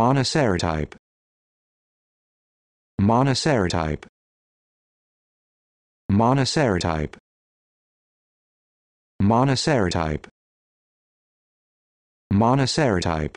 Monocerotype. Monocerotype. Monocerotype. Monocerotype. Monocerotype.